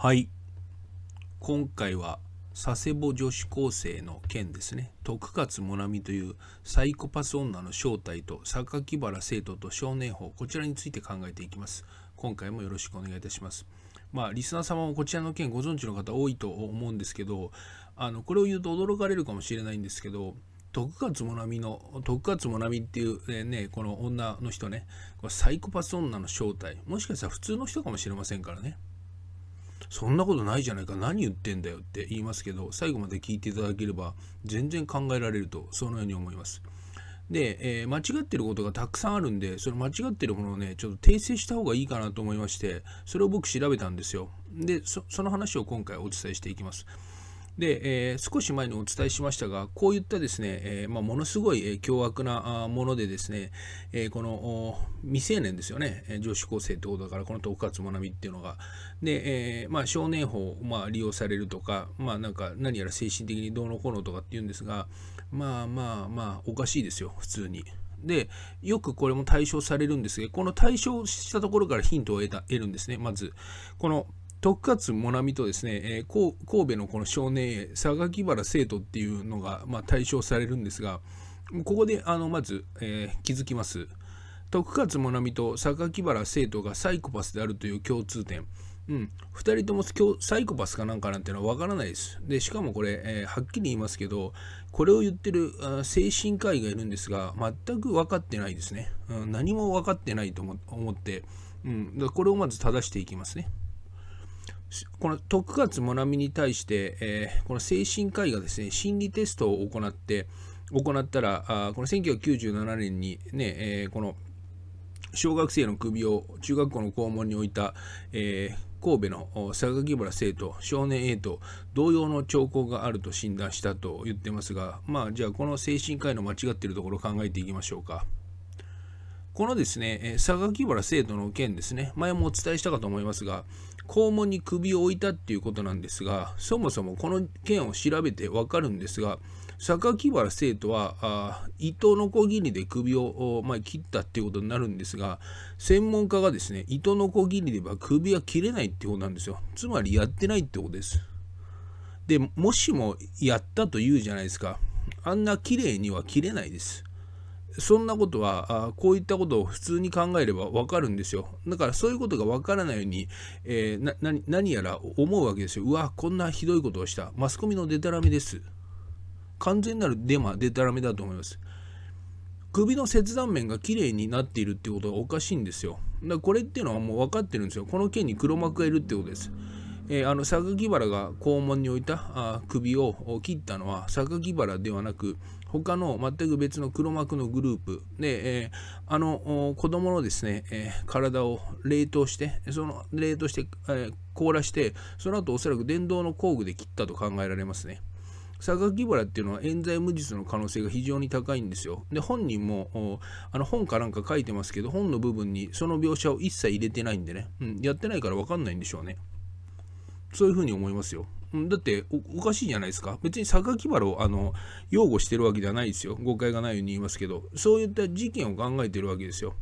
はい。今回は佐世保女子高生の件ですね。徳勝もなみというサイコパス女の正体と榊原生徒と少年法、こちらについて考えていきます。今回もよろしくお願いいたします。まあ、リスナー様もこちらの件ご存知の方多いと思うんですけど、あの、これを言うと驚かれるかもしれないんですけど、徳勝もなみの、徳勝もなみっていう、ね、この女の人ね、サイコパス女の正体、もしかしたら普通の人かもしれませんからね。そんなことないじゃないか何言ってんだよって言いますけど最後まで聞いていただければ全然考えられるとそのように思います。で、えー、間違ってることがたくさんあるんで、その間違ってるものをね、ちょっと訂正した方がいいかなと思いまして、それを僕調べたんですよ。で、その話を今回お伝えしていきます。で、えー、少し前にお伝えしましたが、こういったですね、えー、まあ、ものすごい凶悪なものでですね、えー、この未成年ですよね、女子高生ってことだから、この統括学びっていうのが、で、えまあ、少年法をまあ利用されるとか、まあ、なんか何やら精神的にどうのこうのとかっていうんですが、まあまあまあ、おかしいですよ、普通に。で、よくこれも対象されるんですが、この対象したところからヒントを得た得るんですね、まず。この徳勝もなみとですね、えー、神戸のこの少年榊原生徒っていうのが、まあ、対象されるんですがここであのまず、えー、気づきます徳勝もなみと榊原生徒がサイコパスであるという共通点うん、2人ともサイコパスかなんかなんてのは分からないです。で、しかもこれ、えー、はっきり言いますけど、これを言ってる精神科医がいるんですが、全く分かってないですね。うん、何も分かってないと思って、うん、だこれをまず正していきますね。この徳勝もなみに対して、えー、この精神科医がですね心理テストを行って行ったらあこの1997年にね、えー、この小学生の首を中学校の校門に置いた、えー、神戸の榊原生徒少年 A と同様の兆候があると診断したと言ってますがまあじゃあこの精神科医の間違っているところを考えていきましょうか。このですね、榊原生徒の件ですね、前もお伝えしたかと思いますが、肛門に首を置いたっていうことなんですがそもそもこの件を調べてわかるんですが榊原生徒は糸のこぎりで首を、まあ、切ったっていうことになるんですが専門家がですね糸のこぎりでは首は切れないってことなんですよつまりやってないってことですでもしもやったと言うじゃないですかあんな綺麗には切れないですそんなことはこういったことを普通に考えればわかるんですよだからそういうことがわからないように、えー、何やら思うわけですようわこんなひどいことをしたマスコミのデタラメです完全なるデマデタラメだと思います首の切断面が綺麗になっているってことがおかしいんですよだからこれっていうのはもう分かってるんですよこの件に黒幕がいるってことですえー、あの榊原が肛門に置いたあ首を切ったのは榊原ではなく他の全く別の黒幕のグループで、えー、あの子供のですね、えー、体を冷凍してその冷凍して、え凍らしてその後おそらく電動の工具で切ったと考えられますね。榊原っていうのは冤罪無実の可能性が非常に高いんですよ。で、本人も、あの本かなんか書いてますけど、本の部分にその描写を一切入れてないんでね、うん、やってないから分かんないんでしょうね。そういうふうに思いますよ。だっておかしいじゃないですか。別に榊原をあの擁護してるわけではないですよ。誤解がないように言いますけど、そういった事件を考えてるわけですよ。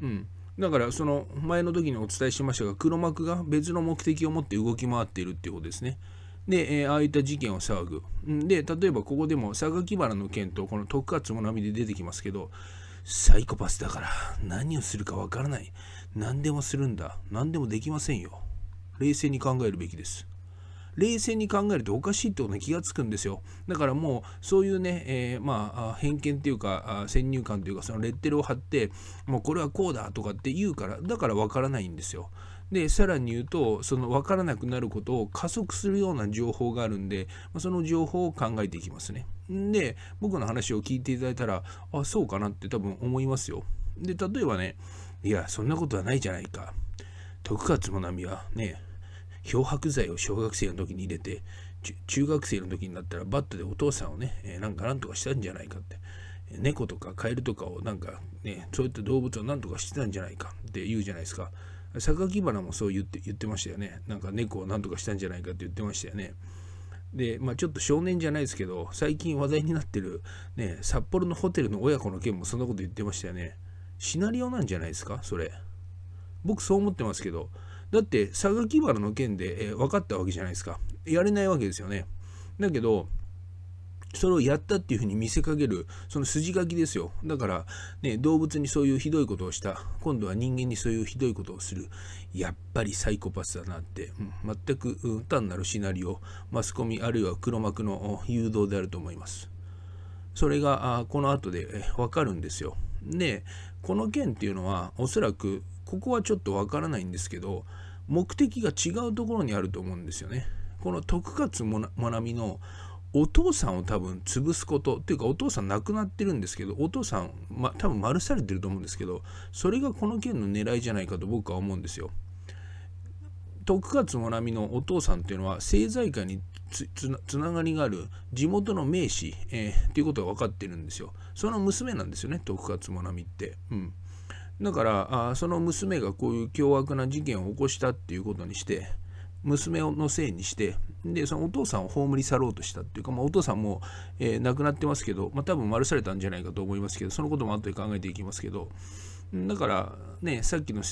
うん。だから、その前の時にお伝えしましたが、黒幕が別の目的を持って動き回っているっていうことですね。で、えー、ああいった事件を騒ぐ。で、例えばここでも榊原の件とこの徳勝もなみで出てきますけど、サイコパスだから何をするかわからない。何でもするんだ。何でもできませんよ。冷静に考えるべきです。冷静に考えるとおかしいってことに気がつくんですよ。だからもうそういうね、えー、まあ偏見っていうか先入観というかそのレッテルを貼ってもうこれはこうだとかって言うからだからわからないんですよ。でさらに言うとその分からなくなることを加速するような情報があるんで、まその情報を考えていきますね。で僕の話を聞いていただいたらあそうかなって多分思いますよ。で例えばねいやそんなことはないじゃないか。徳勝もなみはね漂白剤を小学生の時に入れて中学生の時になったらバットでお父さんをね、えー、なんかなんとかしたんじゃないかって猫とかカエルとかをなんかねそういった動物をなんとかしてたんじゃないかって言うじゃないですか榊原もそう言って言ってましたよねなんか猫をなんとかしたんじゃないかって言ってましたよねでまあちょっと少年じゃないですけど最近話題になってるね札幌のホテルの親子の件もそんなこと言ってましたよねシナリオなんじゃないですかそれ僕そう思ってますけどだって榊原の件で、えー、分かったわけじゃないですかやれないわけですよねだけどそれをやったっていうふうに見せかけるその筋書きですよだから、ね、動物にそういうひどいことをした今度は人間にそういうひどいことをするやっぱりサイコパスだなって、うん、全く単なるシナリオマスコミあるいは黒幕の誘導であると思いますそれがこの後で分かるんですよでこの件っていうのはおそらくここはちょっとわからないんですけど目的が違うところにあると思うんですよね。この徳勝もなみのお父さんを多分潰すことっていうかお父さん亡くなってるんですけどお父さん、ま、多分丸されてると思うんですけどそれがこの件の狙いじゃないかと僕は思うんですよ。徳勝もなみのお父さんっていうのは政財界につながりがある地元の名士、えー、っていうことが分かってるんですよ。その娘なんですよね徳勝もなみって。うんだからあその娘がこういう凶悪な事件を起こしたっていうことにして娘のせいにしてでそのお父さんを葬り去ろうとしたっていうか、まあ、お父さんも、えー、亡くなってますけど、まあ、多分丸されたんじゃないかと思いますけどそのことも後で考えていきますけどだからねさっきの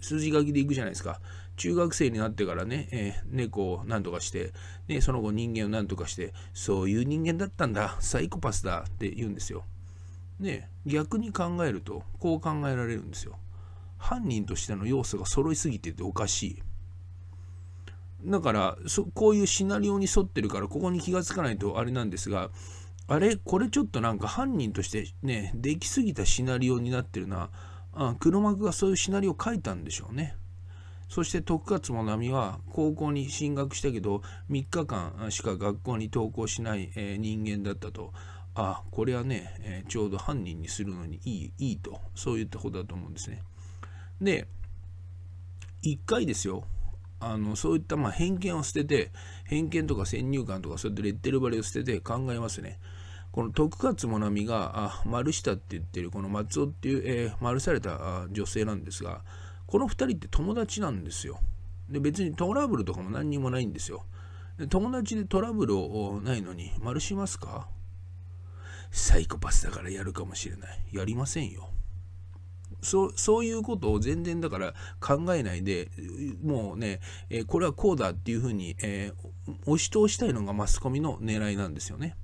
筋書きでいくじゃないですか中学生になってからね、えー、猫を何とかして、ね、その後人間を何とかしてそういう人間だったんだサイコパスだって言うんですよ。ね、逆に考えると、こう考えられるんですよ。犯人としての要素が揃いすぎてておかしい。だからこういうシナリオに沿ってるからここに気がつかないとあれなんですがあれこれちょっとなんか犯人としてねできすぎたシナリオになってるなあ黒幕がそういうシナリオを書いたんでしょうねそして徳勝もなみは高校に進学したけど3日間しか学校に登校しない、え人間だったとあこれはね、えー、ちょうど犯人にするのにいいいいとそういったことだと思うんですね。で1回ですよあのそういったま偏見を捨てて偏見とか先入観とかそういったレッテル貼りを捨てて考えますね。この徳勝もなみがあ丸下って言ってるこの松尾っていう、えー、丸された女性なんですがこの2人って友達なんですよ。で別にトラブルとかも何にもないんですよ。で友達でトラブルをないのに丸しますかサイコパスだからやるかもしれない。やりませんよ。そそういうことを全然だから考えないでもうね、えー、これはこうだっていうふうに、えー、押し通したいのがマスコミの狙いなんですよね。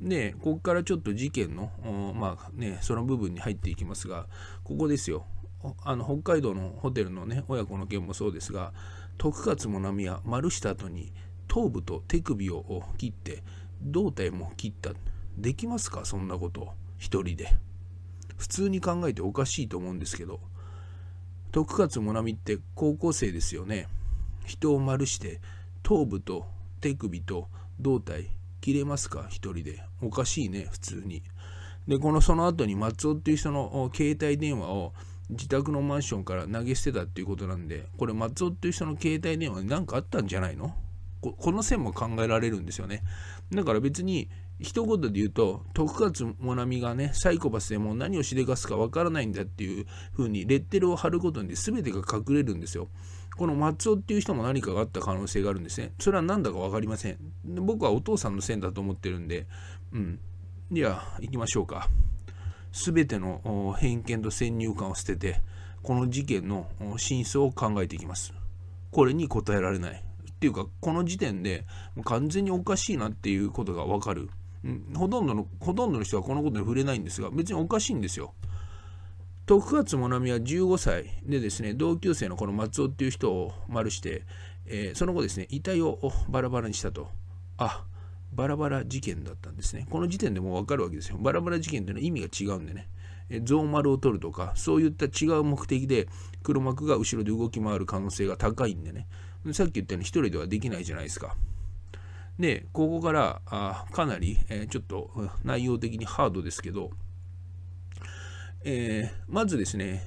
でここからちょっと事件のまあねその部分に入っていきますがここですよあの北海道のホテルのね親子の件もそうですが徳勝もなみは丸した後に頭部と手首を切って胴体も切った。できますかそんなこと一人で普通に考えておかしいと思うんですけど徳勝もなみって高校生ですよね人を丸して頭部と手首と胴体切れますか一人でおかしいね普通にでこのその後に松尾っていう人の携帯電話を自宅のマンションから投げ捨てたっていうことなんでこれ松尾っていう人の携帯電話に何かあったんじゃないのこの線も考えられるんですよねだから別に一言で言うと、徳勝もなみがね、サイコパスでもう何をしでかすかわからないんだっていう風にレッテルを貼ることに全てが隠れるんですよ。この松尾っていう人も何かがあった可能性があるんですね。それは何だか分かりません。僕はお父さんのせいだと思ってるんで、うん。では、行きましょうか。すべての偏見と先入観を捨てて、この事件の真相を考えていきます。これに答えられない。っていうか、この時点で完全におかしいなっていうことが分かる。ほとんどのほとんどの人はこのことに触れないんですが別におかしいんですよ。徳勝もなみは15歳でですね同級生のこの松尾っていう人を丸して、えー、その後ですね遺体をバラバラにしたとあバラバラ事件だったんですねこの時点でもう分かるわけですよバラバラ事件というのは意味が違うんでねゾウ丸を取るとかそういった違う目的で黒幕が後ろで動き回る可能性が高いんでねさっき言ったように1人ではできないじゃないですか。で、ここからあかなり、えー、ちょっと内容的にハードですけど、えー、まずですね、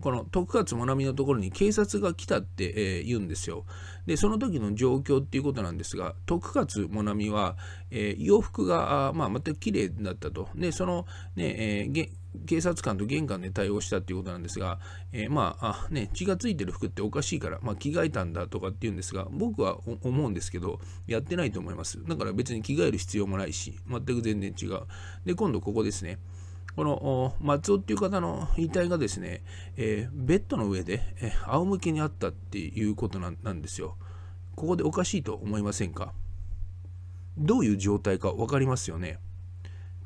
この徳勝もなみのところに警察が来たって、えー、言うんですよ。で、その時の状況っていうことなんですが、徳勝もなみは、えー、洋服が、あまあ、全く綺麗だったと。で、そのね、えー、警察官と玄関で対応したっていうことなんですが、えー、まあね、血がついてる服っておかしいから、まあ、着替えたんだとかっていうんですが、僕は思うんですけど、やってないと思います。だから別に着替える必要もないし、全く全然違う。で、今度ここですね。この松尾っていう方の遺体がですね、えー、ベッドの上で、えー、仰向けにあったっていうことなんですよ。ここでおかしいと思いませんかどういう状態か分かりますよね。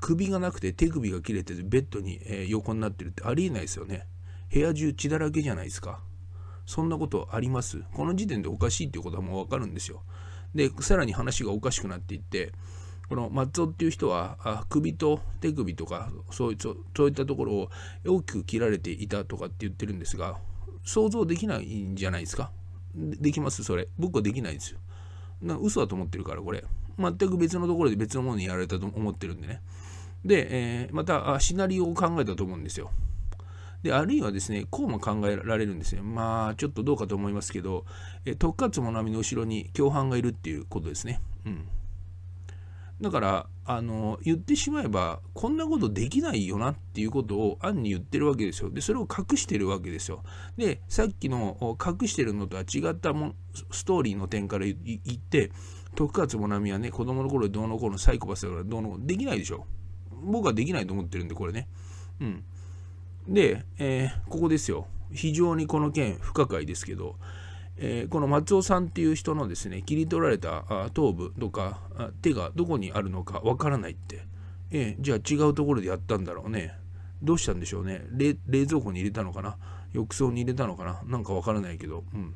首がなくて手首が切れてベッドに、え横になってるってありえないですよね。部屋中血だらけじゃないですか。そんなことあります。この時点でおかしいっていうことはもうわかるんですよ。で、さらに話がおかしくなっていって、この松尾っていう人はあ首と手首とかそういそういったところを大きく切られていたとかって言ってるんですが想像できないんじゃないですかできますそれ僕はできないんですよな嘘だと思ってるからこれ全く別のところで別のものにやられたと思ってるんでねで、えー、またシナリオを考えたと思うんですよ。で、あるいはですね、こうも考えられるんですね。まあ、ちょっとどうかと思いますけど、えー、特勝もなみの後ろに共犯がいるっていうことですね。うん。だから、あの、言ってしまえば、こんなことできないよなっていうことを暗に言ってるわけですよ。で、それを隠してるわけですよ。で、さっきの隠してるのとは違ったもストーリーの点から言って、徳勝もなみはね、子供の頃どうのこうのサイコパスだからどうのできないでしょ。僕はできないと思ってるんで、これね。うん。で、えー、ここですよ。非常にこの件、不可解ですけど、えー、この松尾さんっていう人のですね、切り取られた頭部とか手がどこにあるのかわからないって。えー、じゃあ違うところでやったんだろうね。どうしたんでしょうね。冷蔵庫に入れたのかな浴槽に入れたのかななんかわからないけど、うん。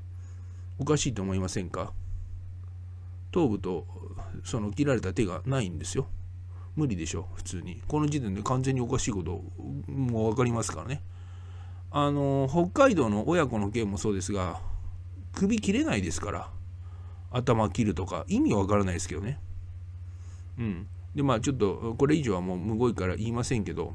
おかしいと思いませんか頭部とその切られた手がないんですよ。無理でしょ普通にこの時点で完全におかしいこともう分かりますからねあの北海道の親子の件もそうですが首切れないですから頭切るとか意味わからないですけどねうんでまあちょっとこれ以上はもうむごいから言いませんけど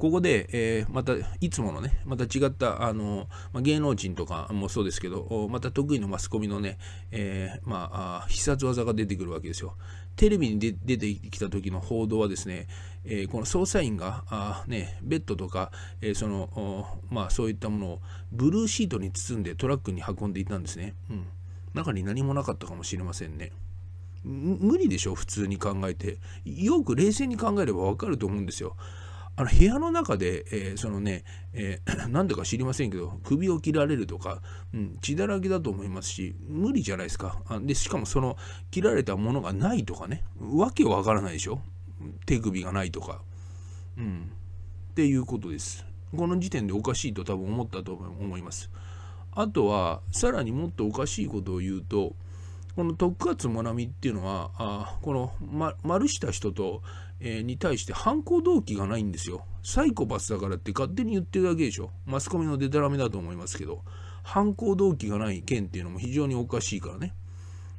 ここで、えー、またいつものね、また違った、あの、まあ、芸能人とかもそうですけど、また得意のマスコミのね、えー、まあ、必殺技が出てくるわけですよ。テレビに出てきた時の報道はですね、えー、この捜査員があ、ね、ベッドとか、えー、そのまあ、そういったものをブルーシートに包んでトラックに運んでいたんですね。うん、中に何もなかったかもしれませんね。無理でしょ普通に考えてよく冷静に考えればわかると思うんですよあの部屋の中で、えー、そのね、えー、なんだか知りませんけど、首を切られるとか、うん、血だらけだと思いますし、無理じゃないですか。あで、しかもその、切られたものがないとかね、わけわからないでしょ。手首がないとか。うん。っていうことです。この時点でおかしいと多分思ったと思います。あとは、さらにもっとおかしいことを言うと、この徳勝愛美っていうのは、あこの、ま、丸た人と、えに対して犯行動機がないんですよ。サイコパスだからって勝手に言ってるだけでしょ。マスコミのデタラメだと思いますけど、犯行動機がない件っていうのも非常におかしいからね。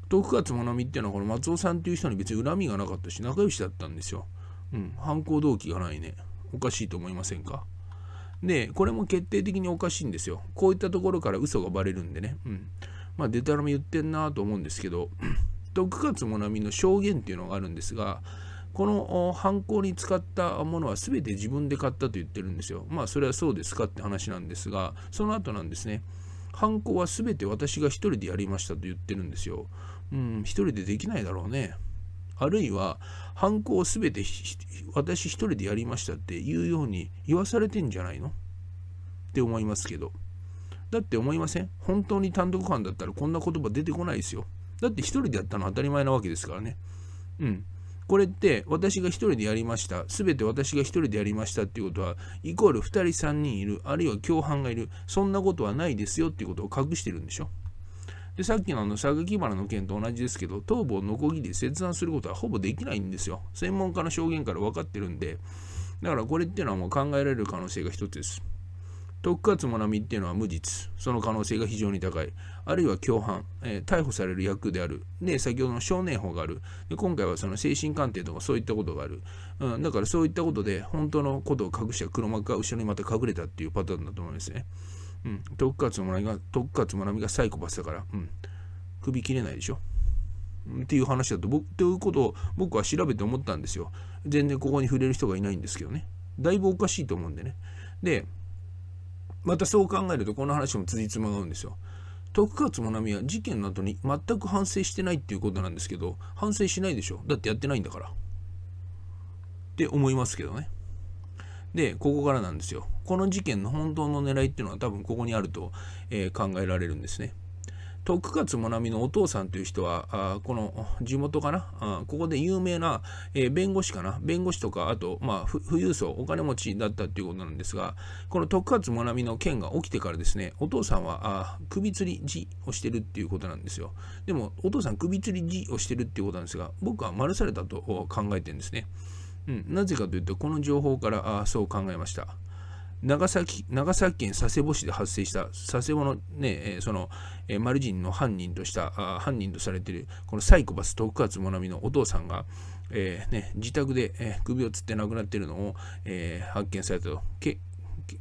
徳勝な美っていうのはこの松尾さんっていう人に別に恨みがなかったし仲良しだったんですよ。うん、犯行動機がないね。おかしいと思いませんかで、これも決定的におかしいんですよ。こういったところから嘘がバレるんでね。うん。まあ、デタラメ言ってんなと思うんですけど、徳勝な美の証言っていうのがあるんですが、この犯行に使ったものは全て自分で買ったと言ってるんですよ。まあそれはそうですかって話なんですが、その後なんですね。犯行は全て私が一人でやりましたと言ってるんですよ。うん、一人でできないだろうね。あるいは犯行を全て私一人でやりましたっていうように言わされてんじゃないのって思いますけど。だって思いません本当に単独犯だったらこんな言葉出てこないですよ。だって一人でやったのは当たり前なわけですからね。うん。これって私が1人でやりました。全て私が1人でやりましたっていうことは、イコール2人3人いる、あるいは共犯がいる、そんなことはないですよっていうことを隠してるんでしょ。でさっきのあの射撃花の件と同じですけど、頭部をノコギリで切断することはほぼできないんですよ。専門家の証言から分かってるんで、だからこれっていうのはもう考えられる可能性が1つです。特勝なみっていうのは無実。その可能性が非常に高い。あるいは共犯。えー、逮捕される役である。で、先ほどの少年法がある。で今回はその精神鑑定とかそういったことがある。うん、だからそういったことで、本当のことを隠した黒幕が後ろにまた隠れたっていうパターンだと思いますね。うん。特勝なみが、特勝なみがサイコパスだから、うん。首切れないでしょ。っていう話だと、僕、ということを僕は調べて思ったんですよ。全然ここに触れる人がいないんですけどね。だいぶおかしいと思うんでね。で、またそう考えるとこの話も辻褄が合うんですよ。徳勝もなみは事件の後に全く反省してないっていうことなんですけど反省しないでしょだってやってないんだからって思いますけどねでここからなんですよこの事件の本当の狙いっていうのは多分ここにあると、えー、考えられるんですね徳勝もなみのお父さんという人は、あこの地元かなあ、ここで有名な、えー、弁護士かな、弁護士とか、あと、まあ、富裕層、お金持ちだったということなんですが、この徳勝もなみの件が起きてからですね、お父さんはあ首吊り字をしてるっていうことなんですよ。でも、お父さん首吊り字をしてるっていうことなんですが、僕は丸されたと考えてるんですね。うん、なぜかというと、この情報からあそう考えました。長崎長崎県佐世保市で発生した佐世保の,、ねえー、そのえー、マルジンの犯人としたあ犯人とされているこのサイコパス徳勝もなみのお父さんが、えーね、自宅で、えー、首をつって亡くなっているのを、えー、発見されたと。け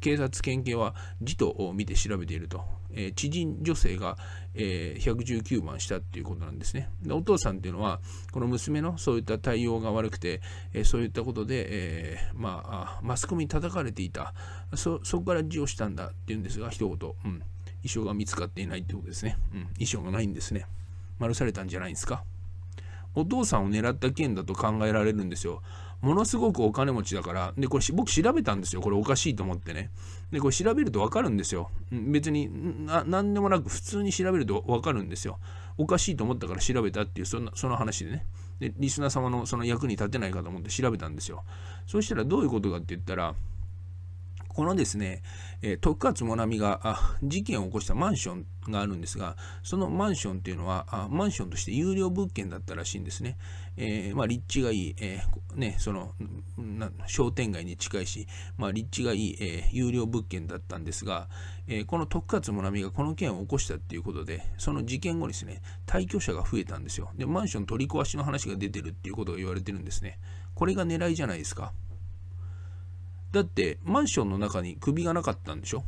警察県警は字と見て調べていると、えー、知人女性が、えー、119番したっていうことなんですねでお父さんっていうのはこの娘のそういった対応が悪くて、えー、そういったことで、えまあ、マスコミに叩かれていたそこから字をしたんだっていうんですが一言、うん、遺書が見つかっていないってことですね、うん、遺書がないんですね丸されたんじゃないんですかお父さんを狙った件だと考えられるんですよものすごくお金持ちだから、で、これ僕調べたんですよ。これおかしいと思ってね。で、これ調べるとわかるんですよ。別にな、なんでもなく普通に調べるとわかるんですよ。おかしいと思ったから調べたっていう、そんな、その話でね。で、リスナー様のその役に立てないかと思って調べたんですよ。そしたらどういうことかって言ったら、このですね、えー、徳勝もなみが事件を起こしたマンションがあるんですが、そのマンションっていうのは、マンションとして有料物件だったらしいんですね。えー、まあ、立地がいい、えー、ね、その商店街に近いし、まあ、立地がいい、え有料物件だったんですが、えこの徳勝もなみがこの件を起こしたっていうことで、その事件後ですね、退去者が増えたんですよ。で、マンション取り壊しの話が出てるっていうことが言われてるんですね。これが狙いじゃないですか。だってマンションの中に首がなかったんでしょ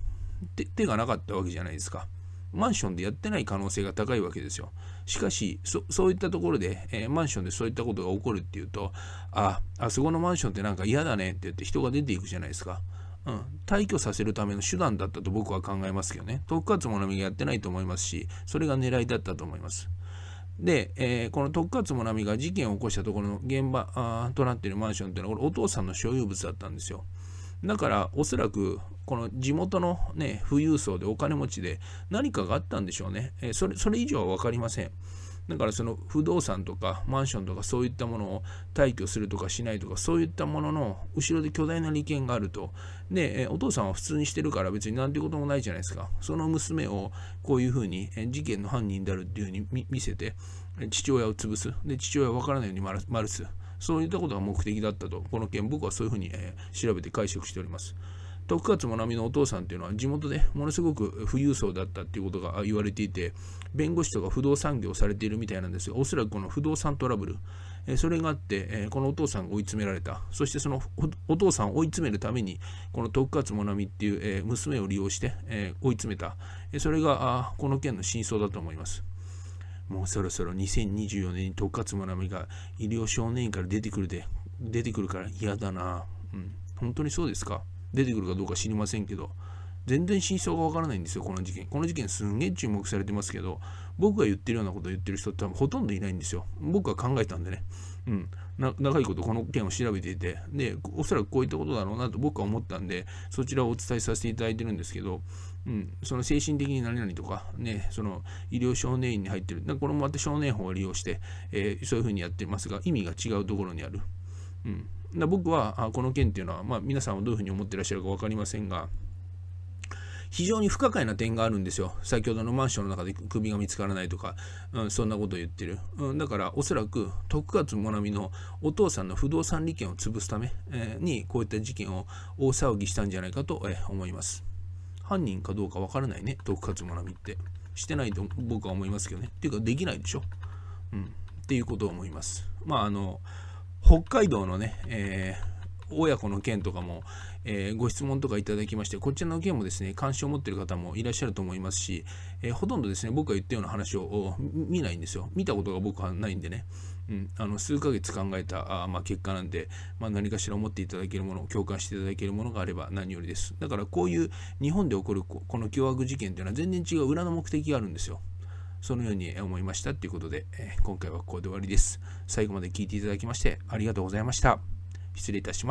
手がなかったわけじゃないですか。マンションでやってない可能性が高いわけですよ。しかし、そそういったところで、えー、マンションでそういったことが起こるっていうと、あ、あそこのマンションってなんか嫌だねって言って人が出ていくじゃないですか。うん、退去させるための手段だったと僕は考えますけどね。特活もなみがやってないと思いますし、それが狙いだったと思います。で、えー、この特活もなみが事件を起こしたところの現場となっているマンションっていうのは、これお父さんの所有物だったんですよ。だからおそらくこの地元の、ね、富裕層でお金持ちで何かがあったんでしょうね、えー、それそれ以上は分かりませんだからその不動産とかマンションとかそういったものを退去するとかしないとかそういったものの後ろで巨大な利権があるとでお父さんは普通にしてるから別になんてこともないじゃないですかその娘をこういうふうに事件の犯人であるっていうふうに見せて父親を潰すで父親は分からないように丸すそういったことが目的だったと、この件、僕はそういうふうに、えー、調べて解釈しております。徳勝もな美のお父さんというのは地元でものすごく富裕層だったということが言われていて弁護士とか不動産業をされているみたいなんですがおそらくこの不動産トラブルそれがあってこのお父さんが追い詰められたそしてそのお父さんを追い詰めるためにこの徳勝もな美っていう娘を利用して追い詰めたそれがこの件の真相だと思います。もうそろそろ2024年に特活学びが医療少年院から出てくるで、出てくるから嫌だな。うん。本当にそうですか出てくるかどうか知りませんけど、全然真相がわからないんですよ、この事件。この事件すんげえ注目されてますけど、僕が言ってるようなことを言ってる人って多分ほとんどいないんですよ。僕が考えたんでね。うん。長いことこの件を調べていて、で、おそらくこういったことだろうなと僕は思ったんで、そちらをお伝えさせていただいてるんですけど、うん、その精神的に何々とか、ね、その医療少年院に入ってる、これもまた少年法を利用して、えー、そういうふうにやってますが、意味が違うところにある。うん、僕はこの件っていうのは、まあ、皆さんはどういうふうに思ってらっしゃるか分かりませんが、非常に不可解な点があるんですよ。先ほどのマンションの中で首が見つからないとか、うん、そんなことを言ってる。うん、だから、おそらく、徳勝もなみのお父さんの不動産利権を潰すため、えに、こういった事件を大騒ぎしたんじゃないかと、え思います。犯人かどうかわからないね、徳勝もなみって。してないと僕は思いますけどね。っていうか、できないでしょ。うん。っていうことを思います。まあ、あの、北海道のね、えー親子の件とかも、えー、ご質問とかいただきまして、こちらの件もですね、関心を持っている方もいらっしゃると思いますし、えー、ほとんどですね、僕が言ったような話を見ないんですよ。見たことが僕はないんでね。うん、あの数ヶ月考えたあ、まあ、結果なんで、まあ、何かしら思っていただけるもの共感していただけるものがあれば何よりですだからこういう日本で起こるこの凶悪事件というのは全然違う裏の目的があるんですよそのように思いましたということで、え今回はここで終わりです最後まで聞いていただきましてありがとうございました失礼いたします